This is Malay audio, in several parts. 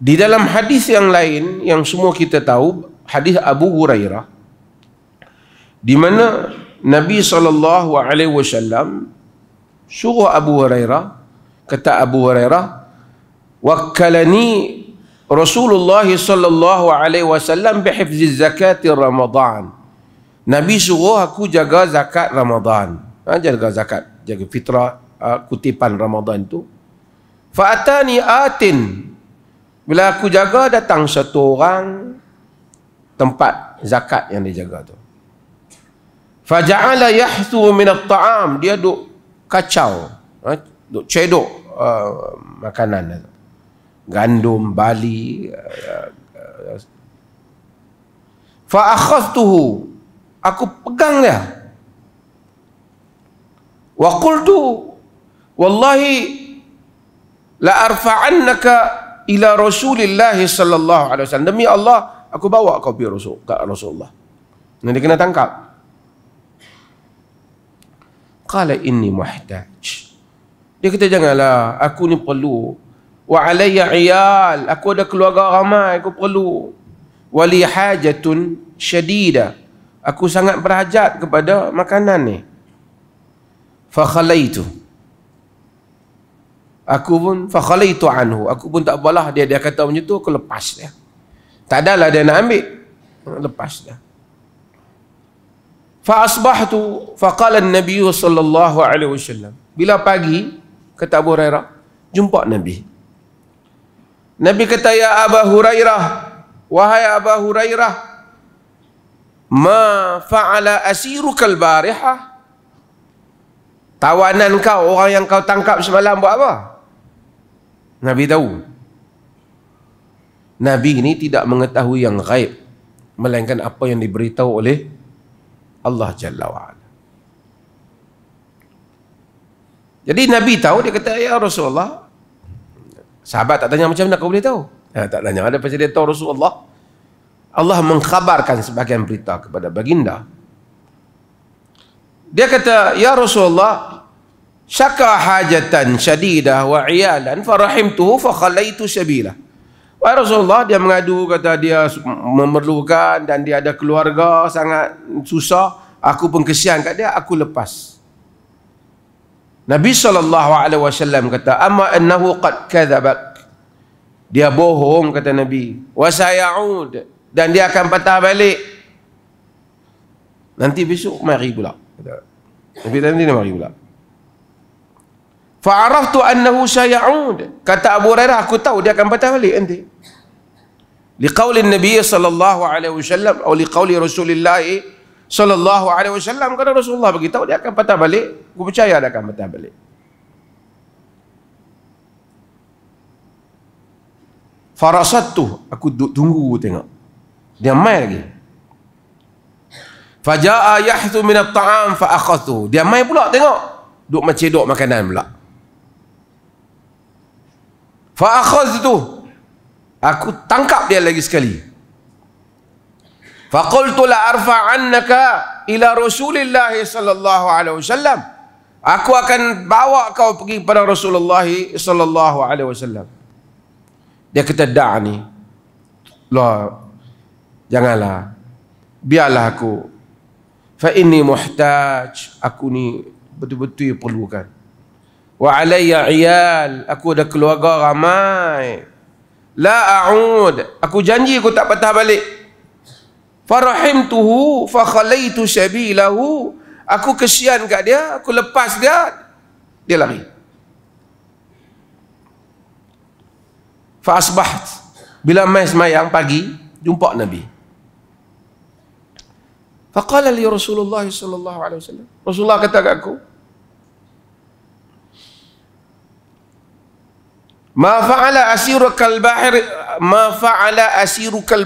Di dalam hadis yang lain yang semua kita tahu hadis Abu Hurairah di mana Nabi sallallahu alaihi wasallam suruh Abu Hurairah kata Abu Hurairah wakkalani Rasulullah sallallahu alaihi wasallam bihifzi zakat Ramadan. Nabi suruh aku jaga zakat Ramadan. Ha, jaga zakat, jaga fitrah ha, kutipan Ramadan itu. Fa atani atin bila aku jaga datang satu orang tempat zakat yang dia jaga tu. Faja'ala yahthu min at-ta'am, dia duk kacau, eh, duk cedok uh, makanan tu. Gandum, bali, uh, uh, fa akhadhtuhu aku pegang dia wa wallahi la arfa'annaka ila Rasulillah sallallahu alaihi wasallam. Demi Allah, aku bawa kau pergi Rasul, ke Rasulullah. Nanti dia kena tangkap. Qala inni muhtaj. Dia kata janganlah, aku ni perlu. Wa alayya iyal, aku ada keluarga ramai, aku perlu. Wa li hajatun syadida. Aku sangat berhajat kepada makanan ni. Fa khalaituhu aku pun fakhalaitu anhu aku pun tak apalah dia dia kata macam tu aku lepas dia tak ada lah dia nak ambil lepas dia fa asbahtu faqala an-nabi sallallahu alaihi wasallam bila pagi kata Abu Hurairah jumpa nabi nabi kata ya Abu Hurairah wahai Abu Hurairah ma fa'ala asiruka al-barihah tawanan kau orang yang kau tangkap semalam buat apa Nabi tahu Nabi ini tidak mengetahui yang ghaib melainkan apa yang diberitahu oleh Allah Jalla wa'ala jadi Nabi tahu dia kata ya Rasulullah sahabat tak tanya macam mana kau boleh tahu ya, tak tanya ada pasal dia tahu Rasulullah Allah mengkhabarkan sebagian berita kepada baginda dia kata ya Rasulullah syaka hajatan syadidah wa iyalan farahimtuhu fakhalaitu syabilah. Wahai Rasulullah dia mengadu kata dia memerlukan dan dia ada keluarga sangat susah. Aku pun kesian kat dia, aku lepas. Nabi SAW kata, Amma annahu qad kathabak. Dia bohong kata Nabi. Wasaya'ud. Dan dia akan patah balik. Nanti besok mari pula. Nabi tadi dia mari pula. Fa'araftu annahu sayaud. Kata Abu Hurairah aku tahu dia akan patah balik nanti. Liqauli Nabi sallallahu alaihi wasallam atau liqauli Rasulillah sallallahu alaihi wasallam kata Rasulullah bagi tahu dia akan patah balik. Aku percaya dia akan patah balik. Farasattu aku tunggu tengok. Dia mai lagi. Faja'a yahthu min at-ta'am fa akhathu. Dia mai pula tengok. Duk macam dok makanan pula. Fa'akhaz tu. Aku tangkap dia lagi sekali. Faqultu la arfa'annaka ila Rasulillah sallallahu alaihi wasallam. Aku akan bawa kau pergi kepada Rasulullah sallallahu alaihi wasallam. Dia kata "Dah ni, lo, janganlah. Biarlah aku. Fa inni muhtaj. Aku ni betul-betul perlukan wa alayya iyal aku ada keluarga ramai la a'ud aku janji aku tak patah balik farahimtuhu fa khalaitu sabilahu aku kesian kat dia aku lepas dia dia lari fa asbaht bila mai semayang pagi jumpa nabi Fakala li rasulullah sallallahu alaihi wasallam rasulullah kata kat aku ma fa'ala asiruka al-bahir ma fa'ala asiruka al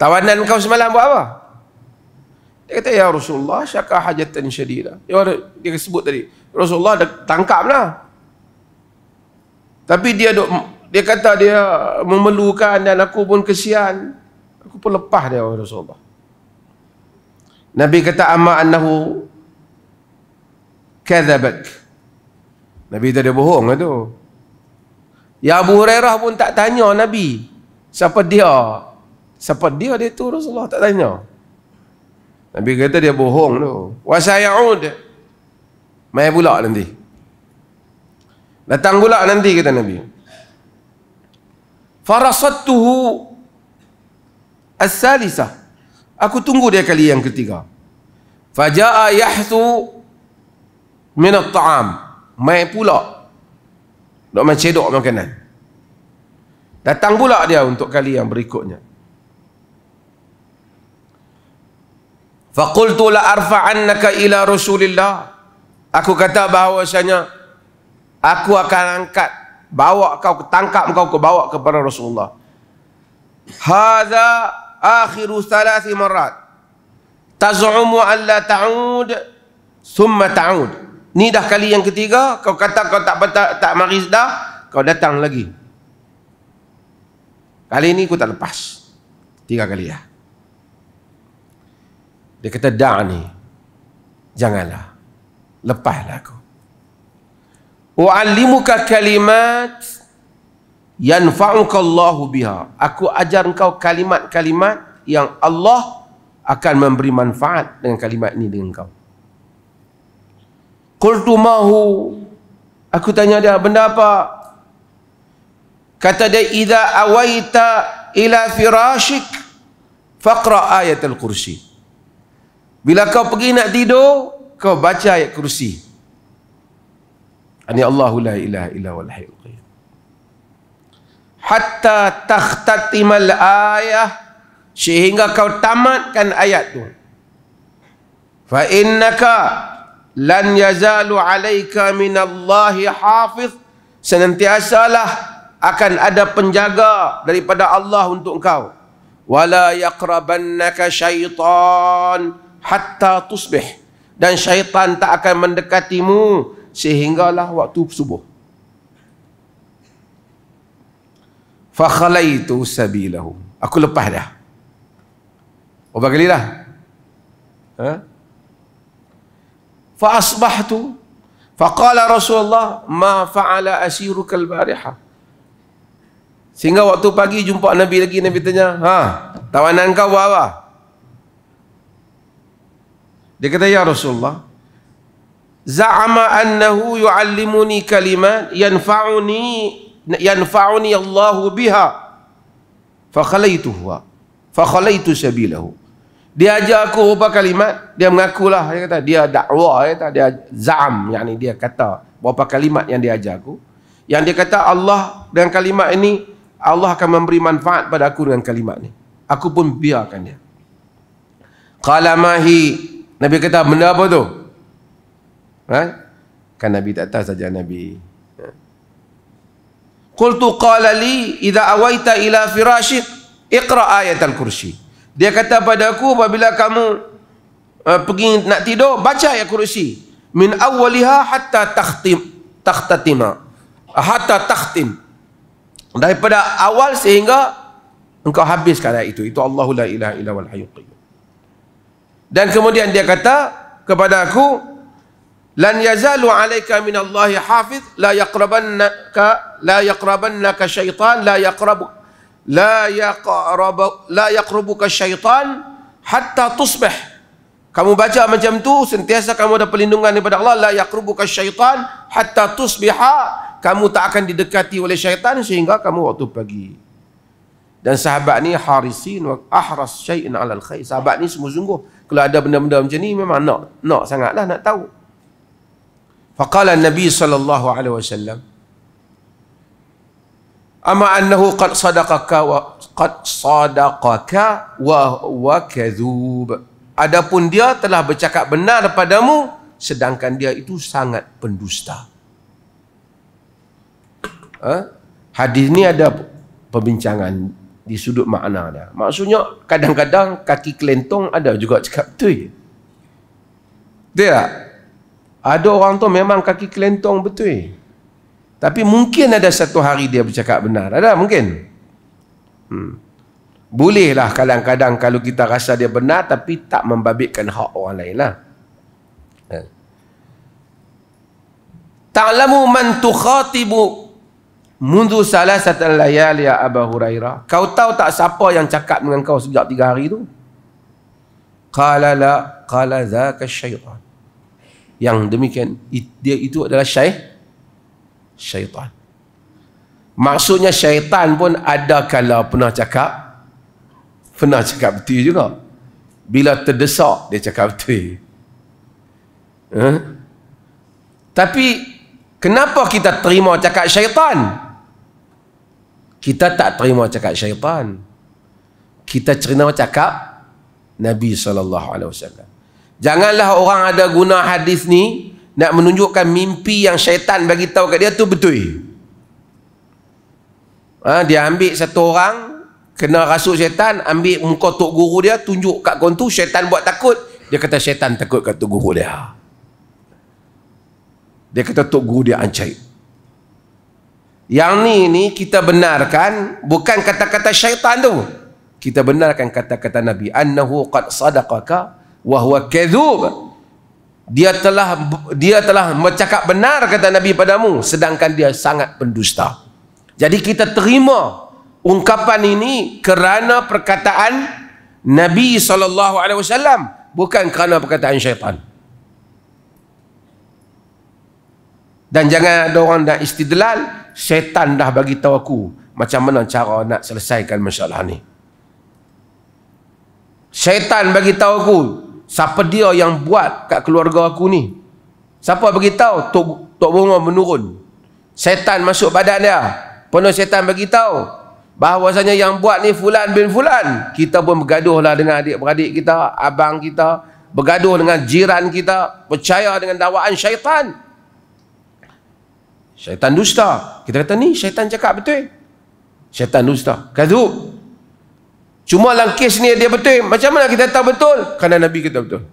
tawanan kau semalam buat apa dia kata ya Rasulullah syaka hajatan syadida dia dia sebut tadi Rasulullah dah tangkaplah tapi dia duk, dia kata dia memerlukan dan aku pun kesian aku pun lepas dia oh Rasulullah Nabi kata amma annahu kadzabak Nabi tak ada bohong lah tu. Ya Abu Hurairah pun tak tanya Nabi. Siapa dia? Siapa dia dia tu Rasulullah tak tanya. Nabi kata dia bohong tu. Wa sayaud. Mai pula nanti. Datang pula nanti kata Nabi. Farasatuhu as-salisah. Aku tunggu dia kali yang ketiga. Faja'a yahthu min at-ta'am main pula duk main cedok makanan datang pula dia untuk kali yang berikutnya faqultu la arfa'annaka ila rasulillah aku kata bahawasanya aku akan angkat bawa kau tangkap kau ke bawa kepada Rasulullah hadha akhiru thalathi marat taz'umu an ta'ud thumma ta'ud Ni dah kali yang ketiga, kau kata kau tak tak, tak mari dah, kau datang lagi. Kali ini aku tak lepas. Tiga kali ya. Dia kata, dah ni. Janganlah. Lepaslah aku. Wa'allimuka kalimat yanfa'uka Allah biha. Aku ajar kau kalimat-kalimat yang Allah akan memberi manfaat dengan kalimat ini dengan kau. Qultu mahu. Aku tanya dia, benda apa? Kata dia, Iza awaita ila firashik, faqra ayat al-kursi. Bila kau pergi nak tidur, kau baca ayat kursi. Ani Allahu la ilaha illa wal hayyul Hatta takhtatimal ayah sehingga kau tamatkan ayat tu. Fa innaka lan yazalu alayka minallahi hafiz senantiasalah akan ada penjaga daripada Allah untuk engkau wala yaqrabannaka syaitan hatta tusbih dan syaitan tak akan mendekatimu sehinggalah waktu subuh fa khalaitu sabilahu aku lepas dah oh bagilah ha fa asbahtu fa qala rasulullah ma fa'ala asiruka albariha sehingga waktu pagi jumpa nabi lagi nabi tanya ha tawanan kau buat apa dia kata ya rasulullah za'ama annahu yu'allimuni kalimat yanfa'uni yanfa'uni Allah biha fa khalaituhu fa khalaitu sabilahu dia ajar aku berapa kalimat dia mengakulah dia kata dia dakwah dia kata dia zam yang ni dia kata berapa kalimat yang dia ajar aku yang dia kata Allah dengan kalimat ini Allah akan memberi manfaat pada aku dengan kalimat ini aku pun biarkan dia qala nabi kata benda apa tu ha? kan nabi tak tahu saja nabi ha. Qultu qala li idza awaita ila firashik iqra ayatal kursi. Dia kata pada aku apabila kamu uh, pergi nak tidur baca ayat kursi min awwaliha hatta takhtim takhtatima hatta takhtim daripada awal sehingga engkau habiskan ayat itu itu Allahu la ilaha illa wal hayyu dan kemudian dia kata kepada aku lan yazalu alayka min Allahi hafiz la yaqrabannaka la yaqrabannaka syaitan la yaqrabuka la yaqrabu la yaqrubuka syaitan hatta tusbih kamu baca macam tu sentiasa kamu ada perlindungan daripada Allah la yaqrubuka syaitan hatta tusbiha kamu tak akan didekati oleh syaitan sehingga kamu waktu pagi dan sahabat ni harisin wa ahras syai'in alal khair sahabat ni sungguh-sungguh kalau ada benda-benda macam ni memang nak nak sangatlah nak tahu faqala nabi sallallahu alaihi wasallam amma annahu qad sadaqaka wa qad sadaqaka wa wa kadzub adapun dia telah bercakap benar padamu sedangkan dia itu sangat pendusta ha? hadis ini ada perbincangan di sudut makna dia maksudnya kadang-kadang kaki kelentong ada juga cakap betul je dia ada orang tu memang kaki kelentong betul je tapi mungkin ada satu hari dia bercakap benar. Ada mungkin. Hmm. Bolehlah kadang-kadang kalau kita rasa dia benar tapi tak membabitkan hak orang lain lah. Ha. Ta'lamu man tukhatibu mundu salasat al-layal ya Aba Hurairah. Kau tahu tak siapa yang cakap dengan kau sejak tiga hari itu? Qala la qala dhaka syaitan. Yang demikian, dia itu adalah syaitan syaitan. Maksudnya syaitan pun ada kalau pernah cakap pernah cakap betul juga. Bila terdesak dia cakap betul. Huh? Ha? Tapi kenapa kita terima cakap syaitan? Kita tak terima cakap syaitan. Kita terima cakap Nabi sallallahu alaihi wasallam. Janganlah orang ada guna hadis ni nak menunjukkan mimpi yang syaitan bagi tahu kat dia tu betul. Ha, dia ambil satu orang kena rasuk syaitan, ambil muka tok guru dia tunjuk kat kau tu syaitan buat takut. Dia kata syaitan takut kat tok guru dia. Dia kata tok guru dia ancai. Yang ni ni kita benarkan bukan kata-kata syaitan tu. Kita benarkan kata-kata Nabi, "Annahu qad sadaqaka wa huwa kadzub." dia telah dia telah bercakap benar kata Nabi padamu sedangkan dia sangat pendusta. Jadi kita terima ungkapan ini kerana perkataan Nabi saw, bukan kerana perkataan syaitan. Dan jangan ada orang nak istidlal, syaitan dah bagi tahu aku macam mana cara nak selesaikan masalah ni. Syaitan bagi tahu aku, siapa dia yang buat kat keluarga aku ni siapa beritahu tok, tok bunga menurun setan masuk badan dia penuh setan beritahu bahawasanya yang buat ni fulan bin fulan kita pun bergaduh lah dengan adik-beradik kita abang kita bergaduh dengan jiran kita percaya dengan dakwaan syaitan syaitan dusta kita kata ni syaitan cakap betul syaitan dusta kadhub Cuma langkis ni dia betul. Macam mana kita tahu betul? Kerana Nabi kita betul.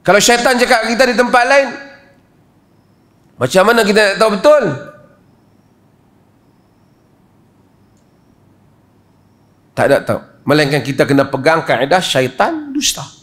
Kalau syaitan cakap kita di tempat lain, macam mana kita nak tahu betul? Tak ada tahu. Melainkan kita kena pegang kaedah syaitan dusta.